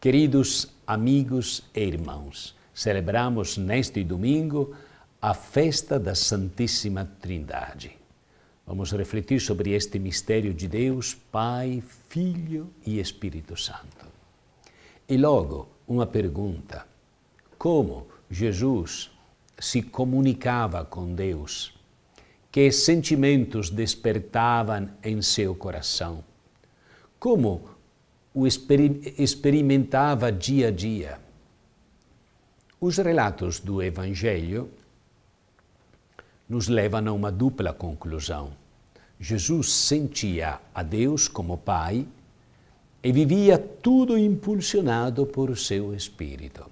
Queridos amigos e irmãos, celebramos neste domingo a festa da Santíssima Trindade. Vamos refletir sobre este mistério de Deus, Pai, Filho e Espírito Santo. E logo, uma pergunta: como Jesus se comunicava com Deus? Que sentimentos despertavam em seu coração? Como o experimentava dia a dia. Os relatos do Evangelho nos levam a uma dupla conclusão. Jesus sentia a Deus como Pai e vivia tudo impulsionado por seu Espírito.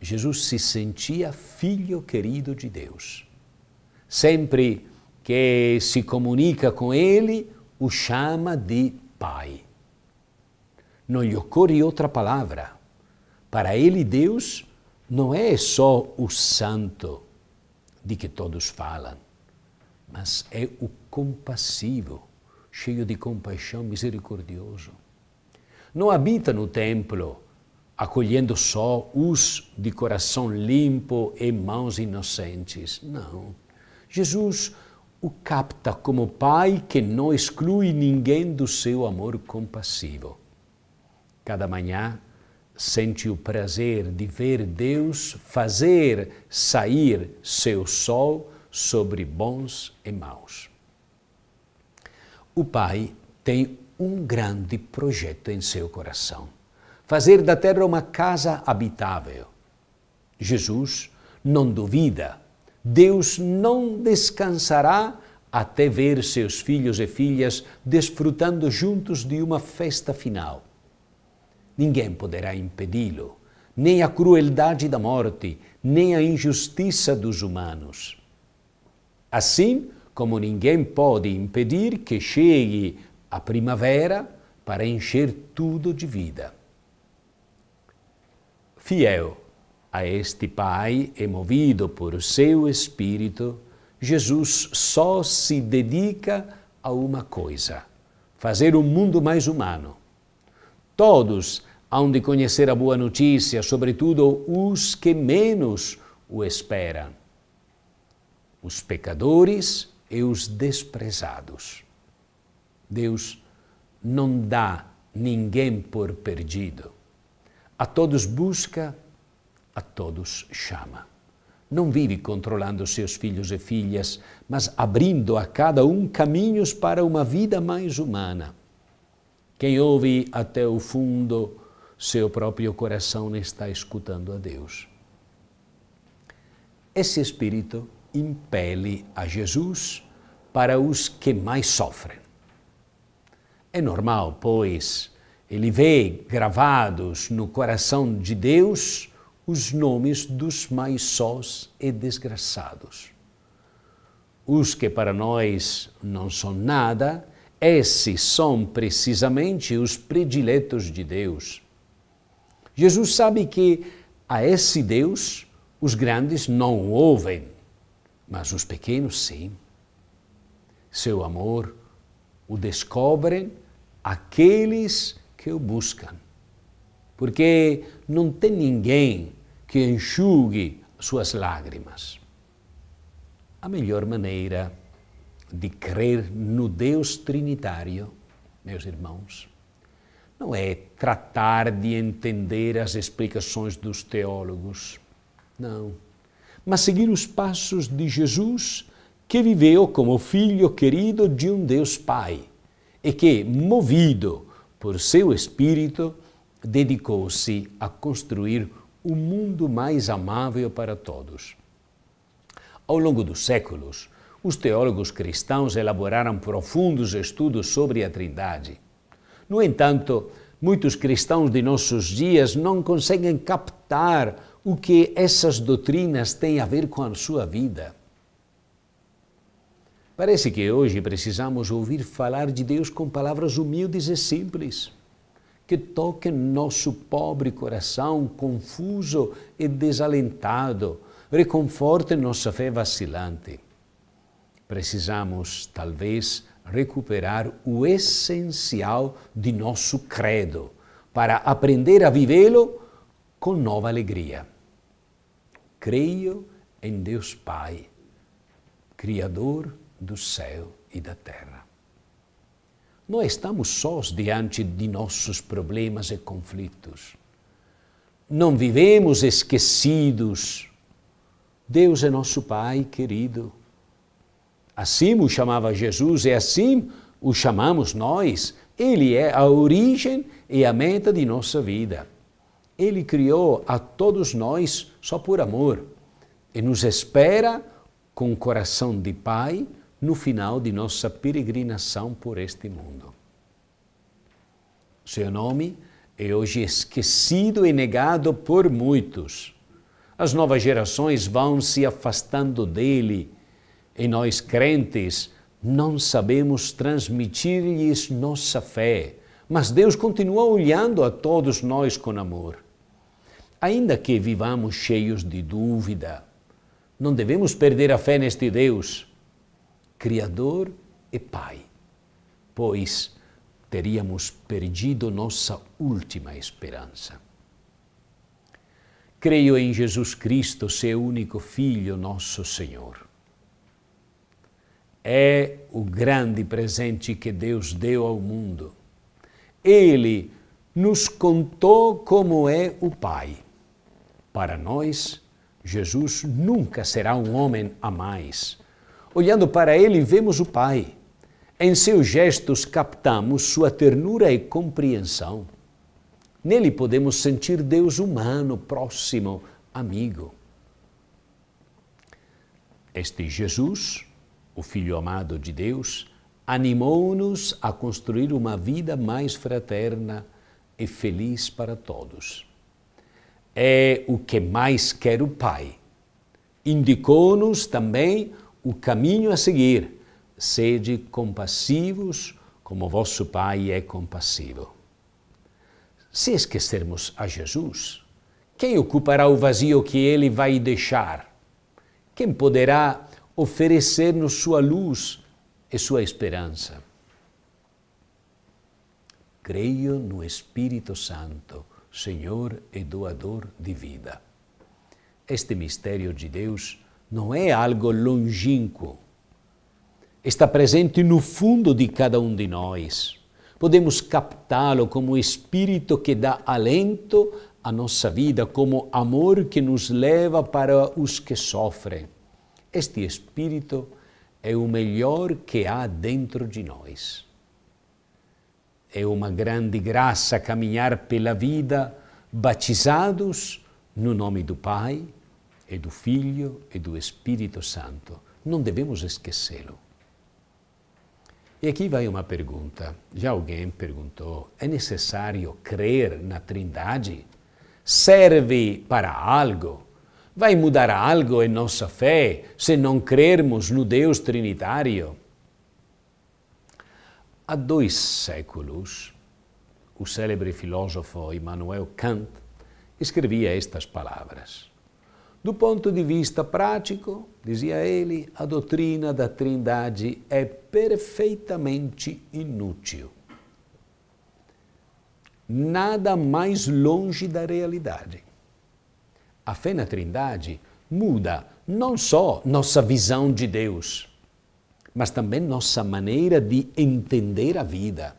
Jesus se sentia filho querido de Deus. Sempre que se comunica com Ele, o chama de Pai. Não lhe ocorre outra palavra. Para ele, Deus não é só o santo de que todos falam, mas é o compassivo, cheio de compaixão, misericordioso. Não habita no templo acolhendo só os de coração limpo e mãos inocentes. Não. Jesus o capta como Pai que não exclui ninguém do seu amor compassivo. Cada manhã sente o prazer de ver Deus fazer sair seu sol sobre bons e maus. O Pai tem um grande projeto em seu coração: fazer da terra uma casa habitável. Jesus não duvida, Deus não descansará até ver seus filhos e filhas desfrutando juntos de uma festa final Ninguém poderá impedi-lo, nem a crueldade da morte, nem a injustiça dos humanos. Assim como ninguém pode impedir que chegue a primavera para encher tudo de vida. Fiel a este Pai e movido por seu Espírito, Jesus só se dedica a uma coisa: fazer o mundo mais humano. Todos hão de conhecer a boa notícia, sobretudo os que menos o esperam, os pecadores e os desprezados. Deus não dá ninguém por perdido. A todos busca, a todos chama. Não vive controlando seus filhos e filhas, mas abrindo a cada um caminhos para uma vida mais humana. Quem ouve até o fundo seu próprio coração está escutando a Deus. Esse espírito impele a Jesus para os que mais sofrem. É normal, pois ele vê gravados no coração de Deus os nomes dos mais sós e desgraçados. Os que para nós não são nada, esses são precisamente os prediletos de Deus Jesus sabe que a esse Deus os grandes não ouvem, mas os pequenos sim. Seu amor o descobrem aqueles que o buscam. Porque não tem ninguém que enxugue suas lágrimas. A melhor maneira de crer no Deus Trinitário, meus irmãos, não é tratar de entender as explicações dos teólogos. Não. Mas seguir os passos de Jesus, que viveu como filho querido de um Deus Pai e que, movido por seu espírito, dedicou-se a construir um mundo mais amável para todos. Ao longo dos séculos, os teólogos cristãos elaboraram profundos estudos sobre a Trindade no entanto, muitos cristãos de nossos dias não conseguem captar o que essas doutrinas têm a ver com a sua vida. Parece que hoje precisamos ouvir falar de Deus com palavras humildes e simples, que toquem nosso pobre coração confuso e desalentado, reconfortem nossa fé vacilante. Precisamos, talvez, recuperar o essencial de nosso credo, para aprender a vivê-lo com nova alegria. Creio em Deus Pai, Criador do céu e da terra. Não estamos sós diante de nossos problemas e conflitos. Não vivemos esquecidos. Deus é nosso Pai querido Assim o chamava Jesus e assim o chamamos nós. Ele é a origem e a meta de nossa vida. Ele criou a todos nós só por amor e nos espera com o coração de Pai no final de nossa peregrinação por este mundo. Seu nome é hoje esquecido e negado por muitos. As novas gerações vão se afastando dele e nós crentes não sabemos transmitir-lhes nossa fé, mas Deus continua olhando a todos nós com amor. Ainda que vivamos cheios de dúvida, não devemos perder a fé neste Deus, Criador e Pai, pois teríamos perdido nossa última esperança. Creio em Jesus Cristo, seu único Filho, nosso Senhor é o grande presente que Deus deu ao mundo. Ele nos contou como é o Pai. Para nós, Jesus nunca será um homem a mais. Olhando para ele, vemos o Pai. Em seus gestos, captamos sua ternura e compreensão. Nele podemos sentir Deus humano, próximo, amigo. Este Jesus o Filho amado de Deus, animou-nos a construir uma vida mais fraterna e feliz para todos. É o que mais quer o Pai. Indicou-nos também o caminho a seguir. Sede compassivos, como vosso Pai é compassivo. Se esquecermos a Jesus, quem ocupará o vazio que ele vai deixar? Quem poderá oferecer-nos sua luz e sua esperança. Creio no Espírito Santo, Senhor e doador de vida. Este mistério de Deus não é algo longínquo. Está presente no fundo de cada um de nós. Podemos captá-lo como espírito que dá alento à nossa vida, como amor que nos leva para os que sofrem este Espírito é o melhor que há dentro de nós. É uma grande graça caminhar pela vida batizados no nome do Pai, e do Filho e do Espírito Santo. Não devemos esquecê-lo. E aqui vai uma pergunta. Já alguém perguntou: é necessário crer na Trindade? Serve para algo? Vai mudar algo em nossa fé se não crermos no Deus Trinitário? Há dois séculos, o célebre filósofo Immanuel Kant escrevia estas palavras. Do ponto de vista prático, dizia ele, a doutrina da Trindade é perfeitamente inútil. Nada mais longe da realidade a fé na Trindade muda não só nossa visão de Deus, mas também nossa maneira de entender a vida.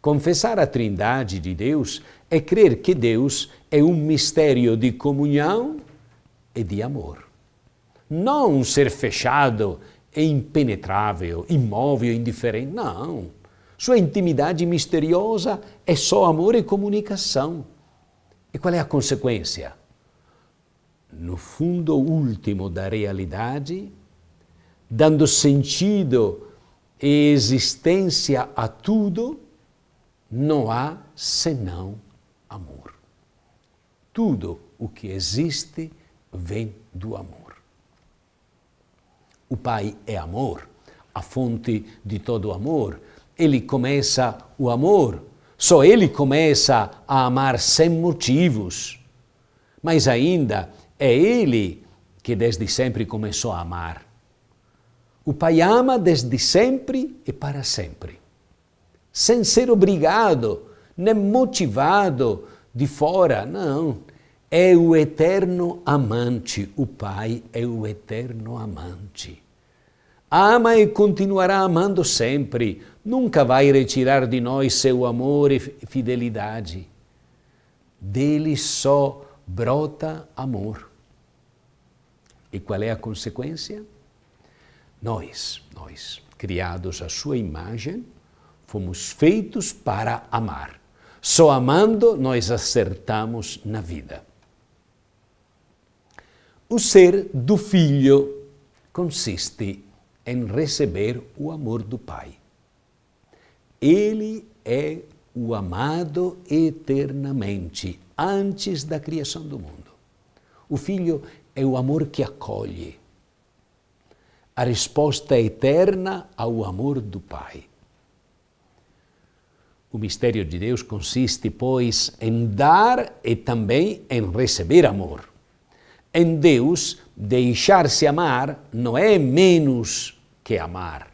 Confessar a Trindade de Deus é crer que Deus é um mistério de comunhão e de amor. Não um ser fechado, e impenetrável, imóvel, indiferente. Não. Sua intimidade misteriosa é só amor e comunicação. E qual é a consequência? no fundo último da realidade, dando sentido e existência a tudo, não há senão amor. Tudo o que existe vem do amor. O Pai é amor, a fonte de todo amor. Ele começa o amor, só ele começa a amar sem motivos. Mas ainda é Ele que desde sempre começou a amar. O Pai ama desde sempre e para sempre. Sem ser obrigado, nem motivado de fora, não. É o eterno amante. O Pai é o eterno amante. Ama e continuará amando sempre. Nunca vai retirar de nós seu amor e fidelidade. Dele só brota amor. E qual é a consequência? Nós, nós, criados à sua imagem, fomos feitos para amar. Só amando nós acertamos na vida. O ser do filho consiste em receber o amor do Pai. Ele é o amado eternamente, antes da criação do mundo. O filho é o amor que acolhe. A resposta é eterna ao amor do Pai. O mistério de Deus consiste, pois, em dar e também em receber amor. Em Deus, deixar-se amar não é menos que amar.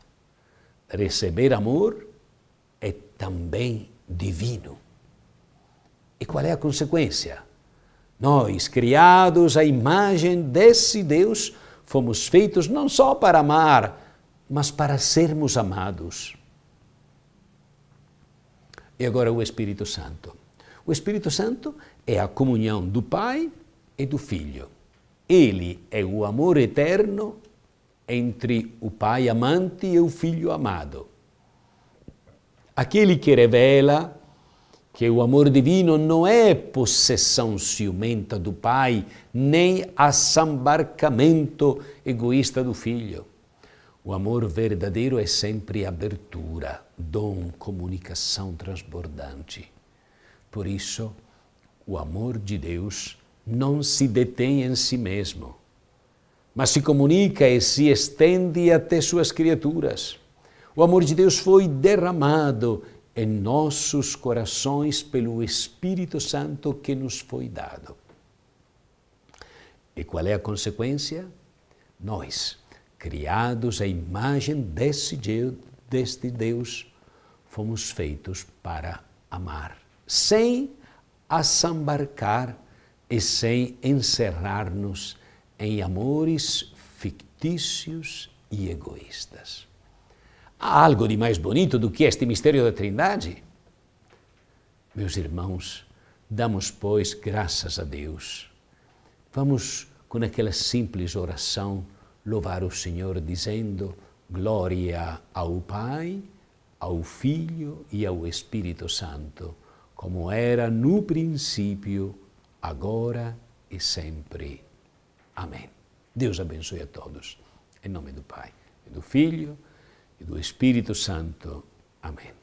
Receber amor é também divino. E qual é a consequência? Nós, criados à imagem desse Deus, fomos feitos não só para amar, mas para sermos amados. E agora o Espírito Santo. O Espírito Santo é a comunhão do Pai e do Filho. Ele é o amor eterno entre o Pai amante e o Filho amado. Aquele que revela que o amor divino não é possessão ciumenta do pai, nem assambarcamento egoísta do filho. O amor verdadeiro é sempre abertura, dom, comunicação transbordante. Por isso, o amor de Deus não se detém em si mesmo, mas se comunica e se estende até suas criaturas. O amor de Deus foi derramado em nossos corações pelo Espírito Santo que nos foi dado. E qual é a consequência? Nós, criados à imagem desse Deus, deste Deus, fomos feitos para amar, sem assambarcar e sem encerrar-nos em amores fictícios e egoístas. Há algo de mais bonito do que este mistério da Trindade? Meus irmãos, damos, pois, graças a Deus. Vamos, com aquela simples oração, louvar o Senhor, dizendo: Glória ao Pai, ao Filho e ao Espírito Santo, como era no princípio, agora e sempre. Amém. Deus abençoe a todos. Em nome do Pai, e do Filho e do Spirito Santo. Amen.